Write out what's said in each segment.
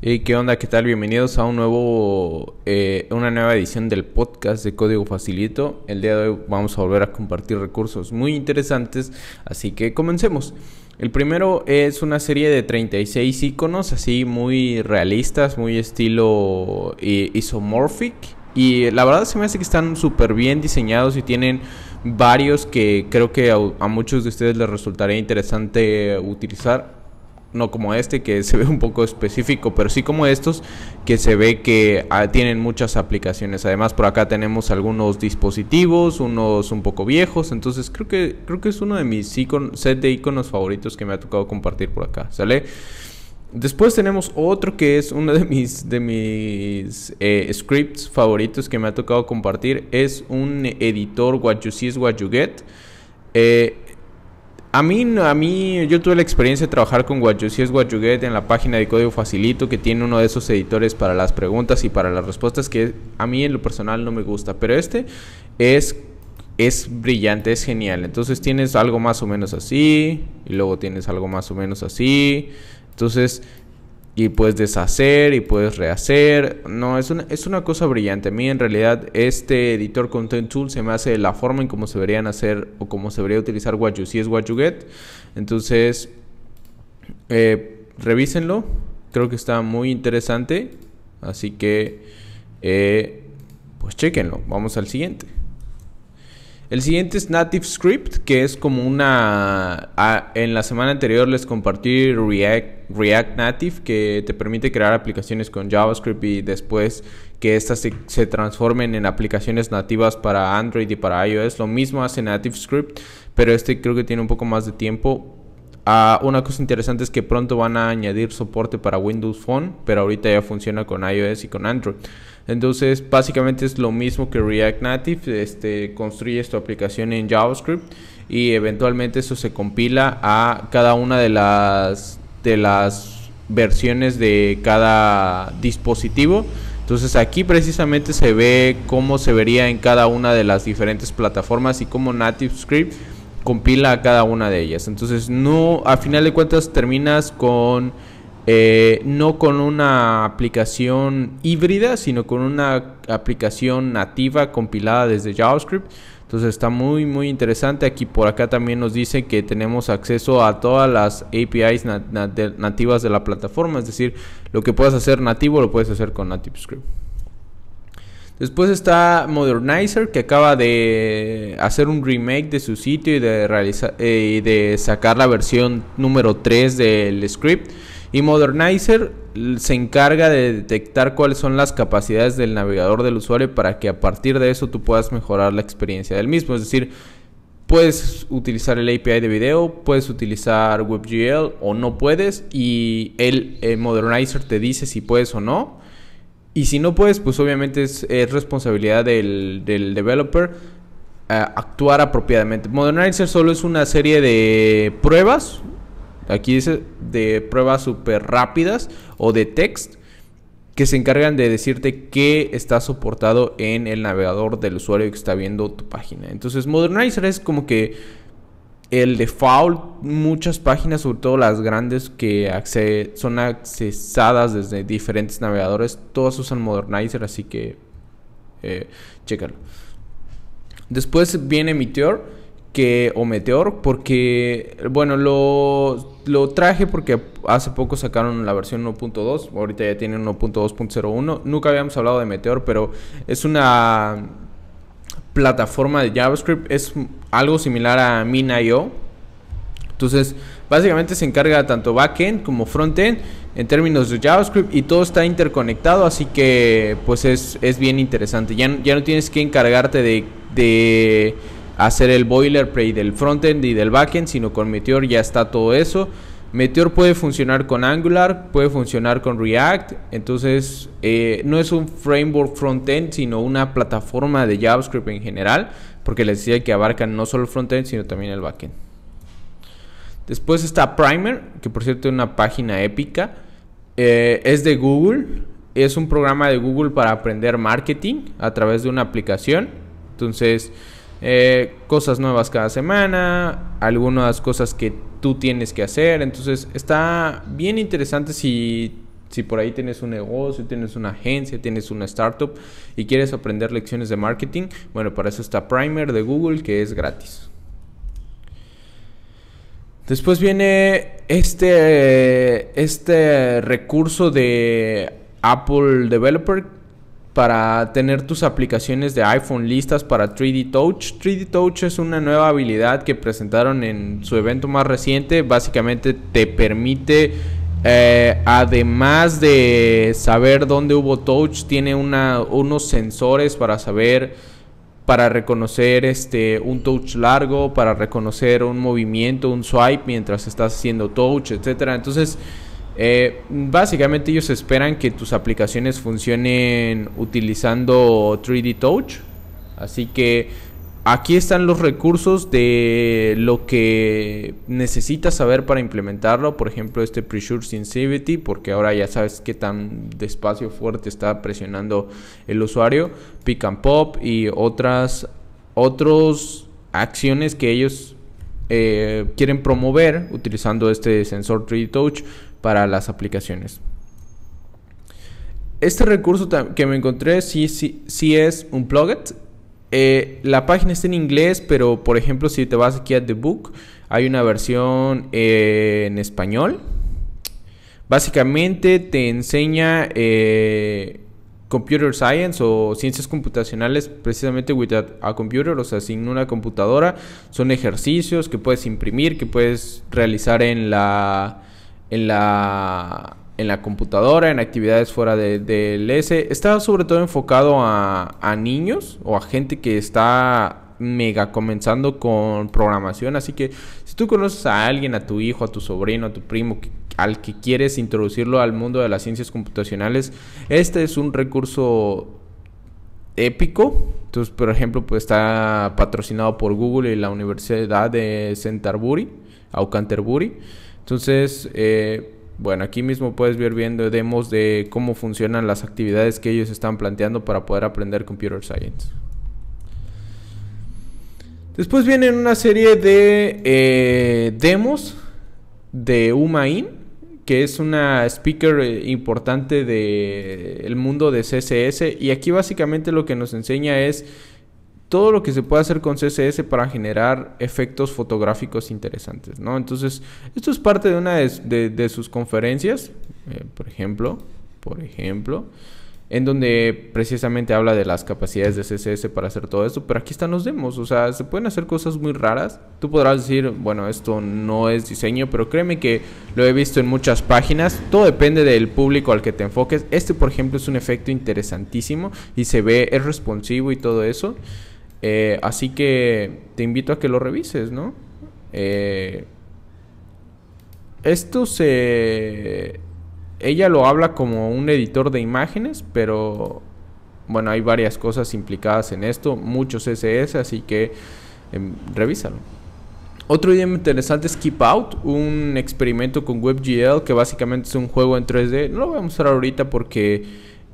y ¿qué onda? ¿Qué tal? Bienvenidos a un nuevo, eh, una nueva edición del podcast de Código Facilito. El día de hoy vamos a volver a compartir recursos muy interesantes, así que comencemos. El primero es una serie de 36 iconos, así muy realistas, muy estilo eh, isomorphic y la verdad se me hace que están súper bien diseñados y tienen varios que creo que a, muchos de ustedes les resultaría interesante utilizar no como este que se ve un poco específico, pero sí como estos que se ve que ah, tienen muchas aplicaciones. Además por acá tenemos algunos dispositivos, unos un poco viejos, entonces creo que creo que es uno de mis set de iconos favoritos que me ha tocado compartir por acá, ¿sale? Después tenemos otro que es uno de mis, de mis eh, scripts favoritos que me ha tocado compartir. Es un editor What You See is What You Get. Eh, a mí, a mí, yo tuve la experiencia de trabajar con What You See is What You Get en la página de Código Facilito, que tiene uno de esos editores para las preguntas y para las respuestas, que a mí en lo personal no me gusta. Pero este es es brillante, es genial. Entonces tienes algo más o menos así, y luego tienes algo más o menos así, entonces, y puedes deshacer y puedes rehacer. No, es una, es una cosa brillante. A mí en realidad este editor Content Tool se me hace la forma en cómo se deberían hacer o cómo se debería utilizar What Si es What You Get. Entonces, eh, revísenlo. Creo que está muy interesante. Así que, eh, pues chequenlo. Vamos al siguiente. El siguiente es Native Script, que es como una... Ah, en la semana anterior les compartí React, Native, que te permite crear aplicaciones con JavaScript y después que éstas se, transformen en aplicaciones nativas para Android y para iOS. Lo mismo hace Native Script, pero este creo que tiene un poco más de tiempo. Ah, una cosa interesante es que pronto van a añadir soporte para Windows Phone, pero ahorita ya funciona con iOS y con Android. Entonces, básicamente es lo mismo que React Native, este, construye tu aplicación en JavaScript y eventualmente eso se compila a cada una de las de las versiones de cada dispositivo. Entonces aquí precisamente se ve cómo se vería en cada una de las diferentes plataformas y cómo Native Script compila a cada una de ellas. Entonces no, a final de cuentas terminas con eh, no con una aplicación híbrida, sino con una aplicación nativa compilada desde JavaScript. Entonces está muy muy interesante. Aquí por acá también nos dice que tenemos acceso a todas las APIs nativas de la plataforma. Es decir, lo que puedas hacer nativo lo puedes hacer con NativeScript. Después está Modernizer que acaba de hacer un remake de su sitio y de, eh, de sacar la versión número 3 del script. Y Modernizer se encarga de detectar cuáles son las capacidades del navegador del usuario para que a partir de eso tú puedas mejorar la experiencia del mismo. Es decir, puedes utilizar el API de video, puedes utilizar WebGL o no puedes y el, eh, Modernizer te dice si puedes o no. Y si no puedes, pues obviamente es, responsabilidad del, developer eh, actuar apropiadamente. Modernizer solo es una serie de pruebas, Aquí dice de pruebas súper rápidas o de text que se encargan de decirte que está soportado en el navegador del usuario que está viendo tu página. Entonces, Modernizer es como que el default, muchas páginas, sobre todo las grandes que son accesadas desde diferentes navegadores, todas usan Modernizer, así que eh, chécalo. Después viene Meteor o Meteor porque bueno lo, traje porque hace poco sacaron la versión 1.2 ahorita ya tienen 1.2.01 nunca habíamos hablado de Meteor pero es una plataforma de JavaScript es algo similar a Min.io entonces básicamente se encarga tanto backend como frontend en términos de JavaScript y todo está interconectado así que pues es, bien interesante ya, ya no tienes que encargarte de, de hacer el boilerplate del frontend y del backend, sino con Meteor ya está todo eso. Meteor puede funcionar con Angular, puede funcionar con React, entonces eh, no es un framework frontend, sino una plataforma de JavaScript en general, porque les decía que abarcan no solo el frontend, sino también el backend. Después está Primer, que por cierto es una página épica, eh, es de Google, es un programa de Google para aprender marketing a través de una aplicación, entonces eh, cosas nuevas cada semana, algunas cosas que tú tienes que hacer. Entonces está bien interesante si, si por ahí tienes un negocio, tienes una agencia, tienes una startup y quieres aprender lecciones de marketing. Bueno, para eso está Primer de Google que es gratis. Después viene este, este recurso de Apple Developer para tener tus aplicaciones de iPhone listas para 3D Touch. 3D Touch es una nueva habilidad que presentaron en su evento más reciente. Básicamente te permite, eh, además de saber dónde hubo touch, tiene unos sensores para saber para reconocer este un touch largo, para reconocer un movimiento, un swipe mientras estás haciendo touch, etc. Entonces, eh, básicamente ellos esperan que tus aplicaciones funcionen utilizando 3D Touch. Así que aquí están los recursos de lo que necesitas saber para implementarlo. Por ejemplo, este Pressure Sensitivity, porque ahora ya sabes qué tan despacio fuerte está presionando el usuario. Pick and Pop y otras, otros acciones que ellos eh, quieren promover utilizando este sensor 3D Touch para las aplicaciones. Este recurso que me encontré sí, sí, es un plugin eh, la página está en inglés, pero por ejemplo si te vas aquí a The Book, hay una versión eh, en español. Básicamente te enseña eh, Computer Science o ciencias computacionales precisamente with a, computer, o sea, sin una computadora. Son ejercicios que puedes imprimir, que puedes realizar en la en la, computadora, en actividades fuera del S. Está sobre todo enfocado a, niños o a gente que está mega comenzando con programación. Así que si tú conoces a alguien, a tu hijo, a tu sobrino, a tu primo, al que quieres introducirlo al mundo de las ciencias computacionales, este es un recurso épico. Entonces, por ejemplo, pues está patrocinado por Google y la Universidad de Canterbury, o Canterbury. Entonces, eh, bueno, aquí mismo puedes ver viendo demos de cómo funcionan las actividades que ellos están planteando para poder aprender Computer Science. Después vienen una serie de eh, demos de Umain, que es una speaker eh, importante del mundo de CSS. Y aquí básicamente lo que nos enseña es todo lo que se puede hacer con CSS para generar efectos fotográficos interesantes, ¿no? Entonces, esto es parte de una de, sus conferencias, eh, por ejemplo, por ejemplo, en donde precisamente habla de las capacidades de CSS para hacer todo esto, pero aquí están los demos, o sea, se pueden hacer cosas muy raras. Tú podrás decir, bueno, esto no es diseño, pero créeme que lo he visto en muchas páginas, todo depende del público al que te enfoques. Este, por ejemplo, es un efecto interesantísimo y se ve, es responsivo y todo eso. Eh, así que te invito a que lo revises, ¿no? Eh, esto se... Ella lo habla como un editor de imágenes, pero bueno, hay varias cosas implicadas en esto, muchos CSS, así que em, revísalo. Otro idioma interesante es Keep Out, un experimento con WebGL que básicamente es un juego en 3D. No lo voy a mostrar ahorita porque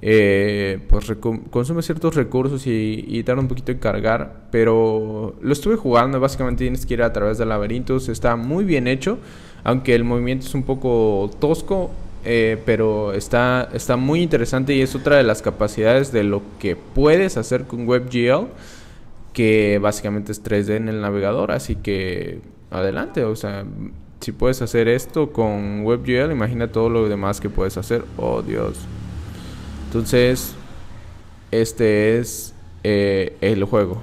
eh, pues consume ciertos recursos y, tarda un poquito en cargar, pero lo estuve jugando, básicamente tienes que ir a través de laberintos, está muy bien hecho, aunque el movimiento es un poco tosco, eh, pero está, está muy interesante y es otra de las capacidades de lo que puedes hacer con WebGL, que básicamente es 3D en el navegador, así que adelante, o sea, si puedes hacer esto con WebGL, imagina todo lo demás que puedes hacer. Oh Dios. Entonces, este es eh, el juego.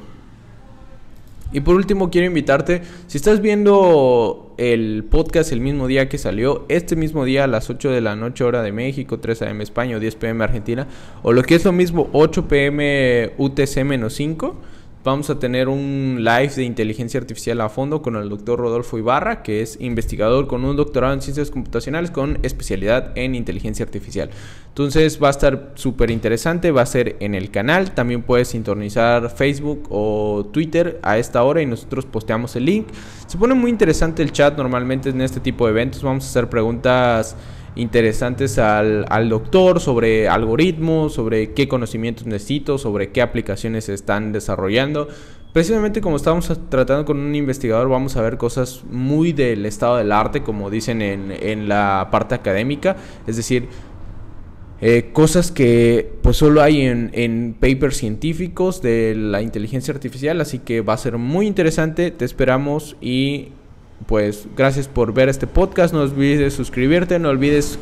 Y por último, quiero invitarte, si estás viendo el podcast el mismo día que salió, este mismo día a las 8 de la noche hora de México, 3 a.m. España, 10 p.m. Argentina, o lo que es lo mismo, 8 p.m. UTC-5, Vamos a tener un live de inteligencia artificial a fondo con el doctor Rodolfo Ibarra, que es investigador con un doctorado en ciencias computacionales con especialidad en inteligencia artificial. Entonces va a estar súper interesante, va a ser en el canal. También puedes sintonizar Facebook o Twitter a esta hora y nosotros posteamos el link. Se pone muy interesante el chat normalmente en este tipo de eventos. Vamos a hacer preguntas interesantes al, doctor sobre algoritmos, sobre qué conocimientos necesito, sobre qué aplicaciones se están desarrollando. Precisamente como estamos tratando con un investigador, vamos a ver cosas muy del estado del arte, como dicen en, la parte académica, es decir, eh, cosas que pues solo hay en, papers científicos de la inteligencia artificial, así que va a ser muy interesante, te esperamos y pues gracias por ver este podcast, no olvides suscribirte, no olvides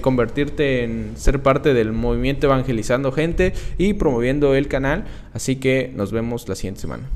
convertirte en ser parte del movimiento evangelizando gente y promoviendo el canal. Así que nos vemos la siguiente semana.